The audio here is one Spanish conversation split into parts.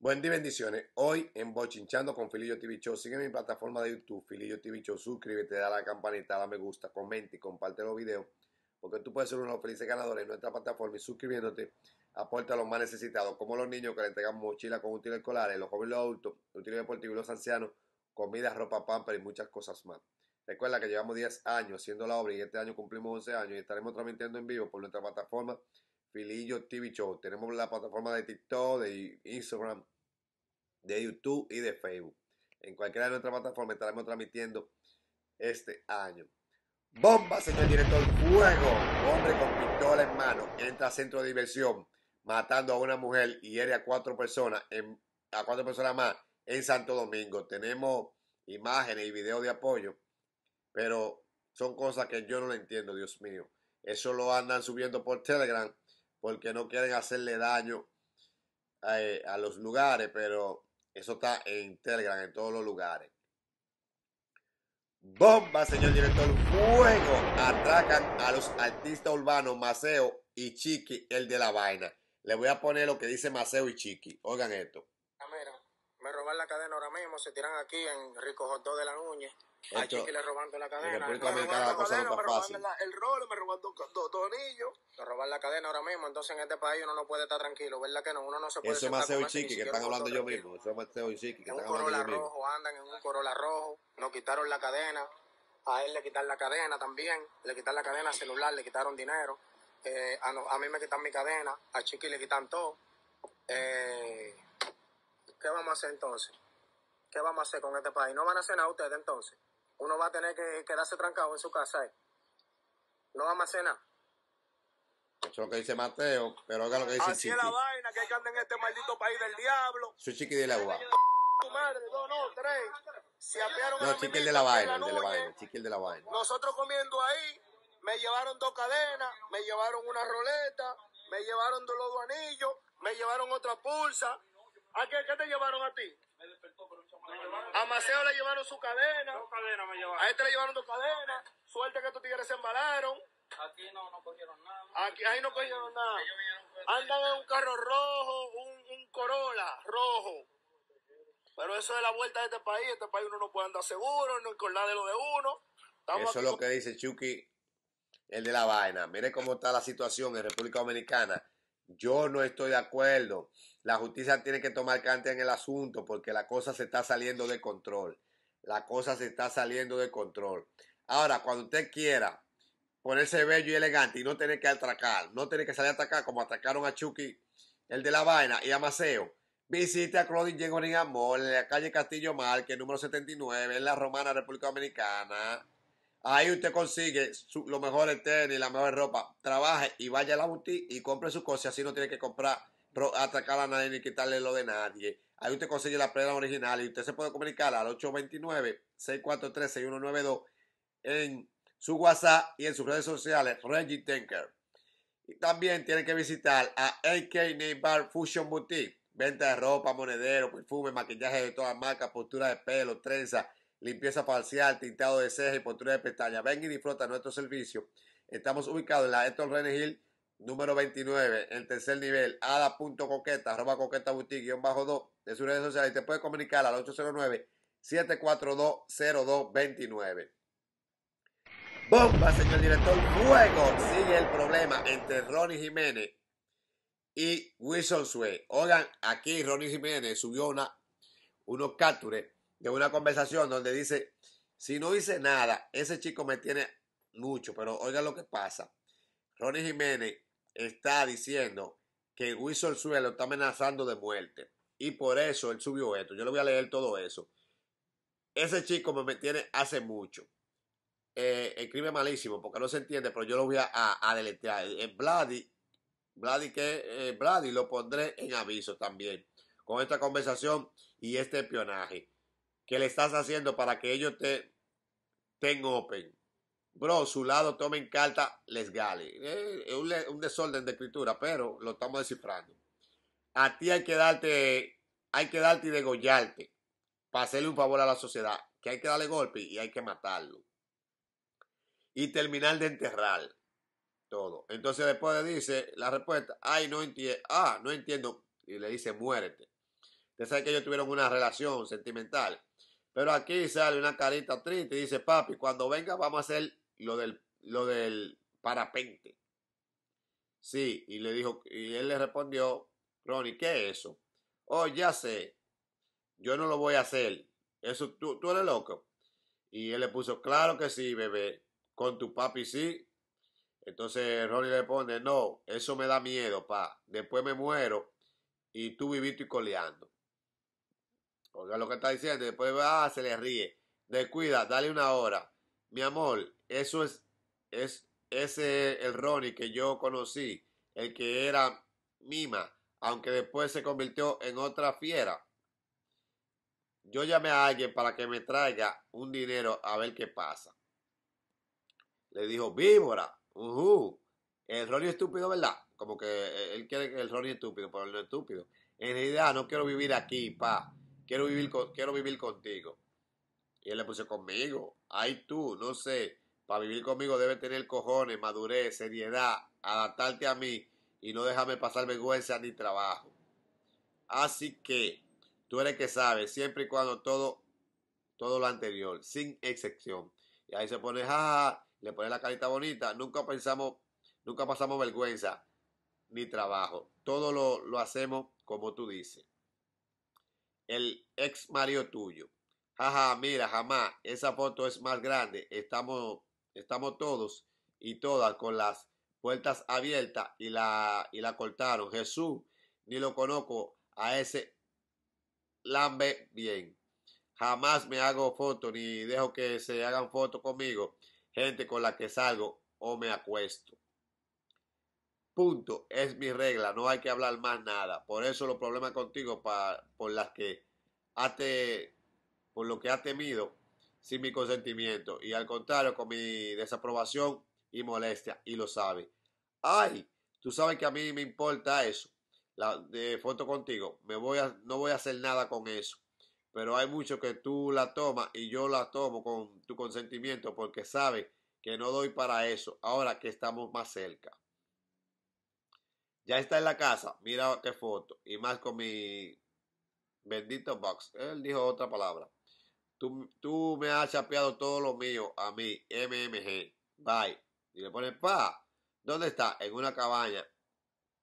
Buen día bendiciones. Hoy en Bochinchando con Filillo TV Show. Sigue mi plataforma de YouTube, Filillo TV Show. Suscríbete, da la campanita, da me gusta, comenta y comparte los videos. Porque tú puedes ser uno de los felices ganadores en nuestra plataforma y suscribiéndote aporta a los más necesitados, como los niños que le entregan mochila con útiles escolares, los jóvenes, los adultos, útiles deportivos, los ancianos, comida, ropa, pamper y muchas cosas más. Recuerda que llevamos 10 años haciendo la obra y este año cumplimos 11 años y estaremos transmitiendo en vivo por nuestra plataforma Filillo TV Show. Tenemos la plataforma de TikTok, de Instagram, de YouTube y de Facebook. En cualquiera de nuestras plataformas estaremos transmitiendo este año. Bomba, señor director, fuego. Hombre con pistola en mano entra al centro de diversión, matando a una mujer y hiere a cuatro personas, a cuatro personas más en Santo Domingo. Tenemos imágenes y videos de apoyo, pero son cosas que yo no le entiendo, Dios mío. Eso lo andan subiendo por Telegram porque no quieren hacerle daño eh, a los lugares, pero eso está en Telegram, en todos los lugares. Bomba, señor director. Fuego. Atracan a los artistas urbanos Maceo y Chiqui, el de la vaina. Le voy a poner lo que dice Maceo y Chiqui. Oigan esto robar la cadena ahora mismo, se tiran aquí en Rico Jotó de la Nuñez. a Chiqui le robando la cadena. En roban la cadena, me roban el rolo, me roban dos do, anillos. roban la cadena ahora mismo. Entonces en este país uno no puede estar tranquilo, ¿verdad que no? Uno no se puede Eso es Maceo y Chiqui, que están hablando yo mismo. Eso es Maceo y Chiqui, que están hablando yo mismo. rojo, andan en un Corolla rojo. Nos quitaron la cadena. A él le quitaron la cadena también. Le quitaron la cadena celular, le quitaron dinero. Eh, a, mí me quitan mi cadena. A Chiqui le quitan todo. Eh ¿qué vamos a hacer entonces? ¿Qué vamos a hacer con este país? No van a hacer nada ustedes entonces. Uno va a tener que quedarse trancado en su casa. ¿eh? No vamos a hacer nada. Eso es lo que dice Mateo, pero oiga lo que dice Así es la vaina que hay que andar en este maldito país del diablo. Su chiqui de la vaina dos, no, tres. Se apearon no, chiqui de la vaina, de la vaina, chiqui de la vaina. Nosotros comiendo ahí, me llevaron dos cadenas, me llevaron una roleta, me llevaron dos los anillos, me llevaron otra pulsa, ¿A qué, te llevaron a ti? A Maceo le llevaron su cadena. A este le llevaron dos cadenas. Suerte que estos tigres se embalaron. Aquí no, no cogieron nada. Aquí, ahí no cogieron nada. Pues, Andan en un carro rojo, un, un Corolla rojo. Pero eso es la vuelta de este país. Este país uno no puede andar seguro, no nada de lo de uno. eso es lo que dice Chucky, el de la vaina. Mire cómo está la situación en República Dominicana. Yo no estoy de acuerdo. La justicia tiene que tomar cante en el asunto porque la cosa se está saliendo de control. La cosa se está saliendo de control. Ahora, cuando usted quiera ponerse bello y elegante y no tener que atracar, no tener que salir a atacar como atacaron a Chucky, el de la vaina, y a Maceo, visite a Claudine Jengorin Amor en la calle Castillo es número 79, en la Romana, República Dominicana. Ahí usted consigue lo mejor mejores tenis, la mejor ropa. Trabaje y vaya a la boutique y compre sus cosas. Así no tiene que comprar, atacar a nadie ni quitarle lo de nadie. Ahí usted consigue la prenda original y usted se puede comunicar al 829-643-6192 en su WhatsApp y en sus redes sociales, Reggie Tanker. Y también tiene que visitar a AK Neighbor Fusion Boutique. Venta de ropa, monedero, perfume, maquillaje de todas marcas, postura de pelo, trenza limpieza parcial, tintado de cejas y postura de pestaña. Ven y disfruta nuestro servicio. Estamos ubicados en la Hector René Hill, número 29, en tercer nivel, ada.coqueta, arroba coqueta boutique, guión bajo 2, de sus redes sociales. Y te puede comunicar al 809-742-0229. Bomba, señor director. Fuego. Sigue el problema entre Ronnie Jiménez y Wilson Sue. Oigan, aquí Ronnie Jiménez subió una, unos captures de una conversación donde dice, si no hice nada, ese chico me tiene mucho, pero oiga lo que pasa. Ronnie Jiménez está diciendo que Wilson Suelo está amenazando de muerte y por eso él subió esto. Yo le voy a leer todo eso. Ese chico me tiene hace mucho. Eh, escribe malísimo porque no se entiende, pero yo lo voy a, deletear. deletrear. Eh, Vladi, que, eh, lo pondré en aviso también con esta conversación y este espionaje que le estás haciendo para que ellos te, estén open. Bro, su lado tomen carta les gale. Es eh, un, desorden de escritura, pero lo estamos descifrando. A ti hay que darte, hay que darte y degollarte para hacerle un favor a la sociedad. Que hay que darle golpe y hay que matarlo. Y terminar de enterrar todo. Entonces después le dice la respuesta, ay, no entiendo, ah, no entiendo. Y le dice, muérete. Usted sabe que ellos tuvieron una relación sentimental pero aquí sale una carita triste y dice, papi, cuando venga vamos a hacer lo del, lo del parapente. Sí, y le dijo, y él le respondió, Ronnie, ¿qué es eso? Oh, ya sé, yo no lo voy a hacer. Eso, tú, tú eres loco. Y él le puso, claro que sí, bebé, con tu papi sí. Entonces Ronnie le pone, no, eso me da miedo, pa. Después me muero y tú viviste y coleando. Porque lo que está diciendo, después ah, se le ríe. Descuida, dale una hora. Mi amor, eso es, es ese el Ronnie que yo conocí, el que era Mima, aunque después se convirtió en otra fiera. Yo llamé a alguien para que me traiga un dinero a ver qué pasa. Le dijo, víbora, El Ronnie estúpido, ¿verdad? Como que eh, él quiere que el Ronnie estúpido, pero él no es estúpido. En realidad no quiero vivir aquí, pa quiero vivir, contigo. Y él le puso conmigo. Ay tú, no sé. Para vivir conmigo debe tener cojones, madurez, seriedad, adaptarte a mí y no dejarme pasar vergüenza ni trabajo. Así que tú eres que sabes, siempre y cuando todo, todo lo anterior, sin excepción. Y ahí se pone, jaja, le pone la carita bonita. Nunca pensamos, nunca pasamos vergüenza ni trabajo. Todo lo hacemos como tú dices el ex marido tuyo. Jaja, mira, jamás, esa foto es más grande. Estamos, estamos todos y todas con las puertas abiertas y la, y la cortaron. Jesús, ni lo conozco a ese lambe bien. Jamás me hago foto ni dejo que se hagan fotos conmigo, gente con la que salgo o me acuesto. Punto. Es mi regla. No hay que hablar más nada. Por eso los problemas contigo, por las que por lo que has temido sin mi consentimiento. Y al contrario, con mi desaprobación y molestia. Y lo sabe. Ay, tú sabes que a mí me importa eso. La de foto contigo. no voy a hacer nada con eso pero hay mucho que tú la tomas y yo la tomo con tu consentimiento porque sabe que no doy para eso ahora que estamos más cerca. Ya está en la casa, mira qué foto. Y más con mi bendito box. Él dijo otra palabra. Tú, me has chapeado todo lo mío a mí, MMG. Bye. Y le pone, pa, ¿dónde está? En una cabaña.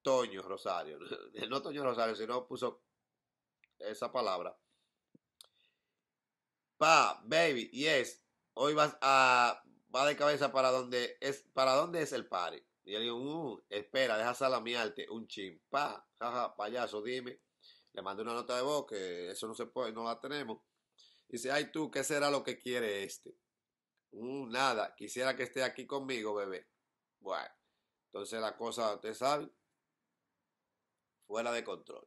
Toño Rosario. No Toño Rosario, sino puso esa palabra. Pa, baby, yes. Hoy vas a. Va de cabeza para es. ¿Para dónde es el party? Y él dijo, uh, espera, deja salamiarte, un pa jaja, payaso, dime. Le mandé una nota de voz que eso no se puede, no la tenemos. Dice, ay tú, ¿qué será lo que quiere este? Uh, nada, quisiera que esté aquí conmigo, bebé. Bueno, entonces la cosa, usted sabe, fuera de control.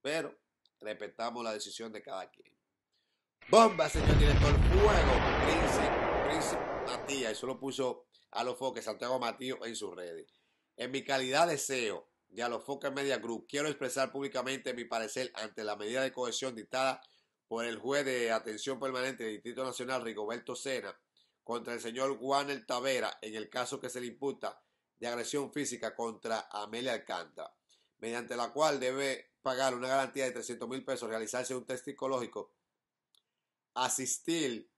Pero respetamos la decisión de cada quien. Bomba, señor director, fuego, Príncipe, Príncipe Matías, eso lo puso a los foques Santiago Matío en sus redes. En mi calidad de CEO de a los foques Media Group, quiero expresar públicamente mi parecer ante la medida de cohesión dictada por el juez de atención permanente del Distrito Nacional, Rigoberto Sena, contra el señor El Tavera en el caso que se le imputa de agresión física contra Amelia Alcántara, mediante la cual debe pagar una garantía de 300 mil pesos, realizarse un test psicológico, asistir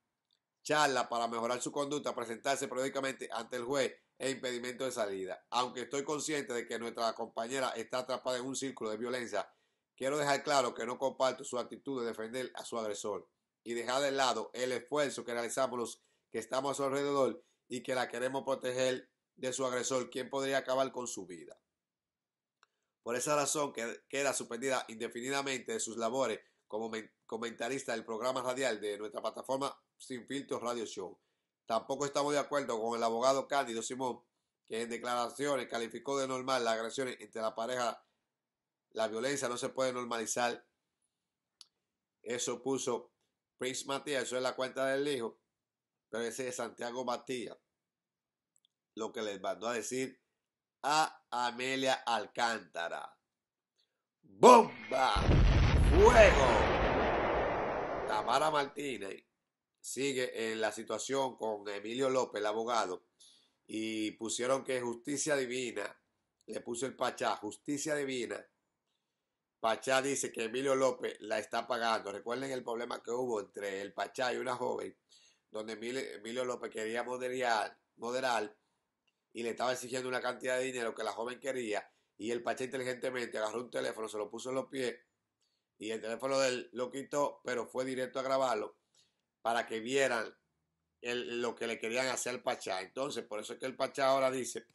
charla para mejorar su conducta, presentarse periódicamente ante el juez e impedimento de salida. Aunque estoy consciente de que nuestra compañera está atrapada en un círculo de violencia, quiero dejar claro que no comparto su actitud de defender a su agresor y dejar de lado el esfuerzo que realizamos los que estamos a su alrededor y que la queremos proteger de su agresor, quien podría acabar con su vida. Por esa razón queda suspendida indefinidamente de sus labores como comentarista del programa radial de nuestra plataforma sin Filtro Radio Show. Tampoco estamos de acuerdo con el abogado Cándido Simón, que en declaraciones calificó de normal las agresiones entre la pareja. La violencia no se puede normalizar. Eso puso Prince Matías, eso es la cuenta del hijo, pero ese es Santiago Matías, lo que les mandó a decir a Amelia Alcántara. ¡Bomba! ¡Fuego! Tamara Martínez sigue en la situación con Emilio López, el abogado, y pusieron que justicia divina, le puso el Pachá, justicia divina. Pachá dice que Emilio López la está pagando. Recuerden el problema que hubo entre el Pachá y una joven, donde Emilio López quería moderar, moderar y le estaba exigiendo una cantidad de dinero que la joven quería. Y el Pachá inteligentemente agarró un teléfono, se lo puso en los pies y el teléfono de él lo quitó, pero fue directo a grabarlo para que vieran lo que le querían hacer al Pachá. Entonces, por eso es que el Pachá ahora dice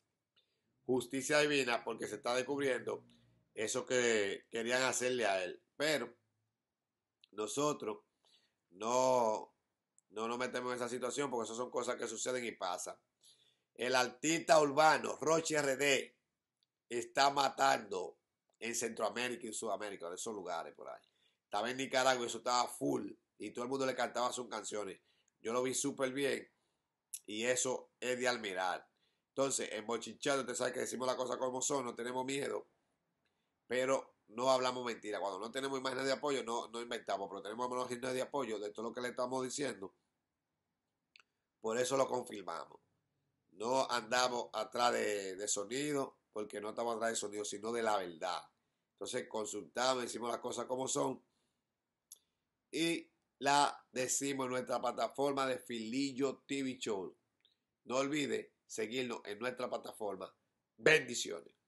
justicia divina, porque se está descubriendo eso que querían hacerle a él. Pero nosotros no, no nos metemos en esa situación porque esas son cosas que suceden y pasan. El artista urbano Roche RD está matando en Centroamérica y Sudamérica, en esos lugares por ahí. Estaba en Nicaragua y eso estaba full y todo el mundo le cantaba sus canciones. Yo lo vi súper bien y eso es de admirar. Entonces, en Bochinchado, usted sabe que decimos las cosas como son, no tenemos miedo, pero no hablamos mentira. Cuando no tenemos imágenes de apoyo, no, no inventamos, pero tenemos imágenes de apoyo de todo lo que le estamos diciendo. Por eso lo confirmamos. No andamos atrás de, de sonido, porque no estamos atrás de sonido, sino de la verdad. Entonces consultamos, decimos las cosas como son y la decimos en nuestra plataforma de Filillo TV Show. No olvide seguirnos en nuestra plataforma. Bendiciones.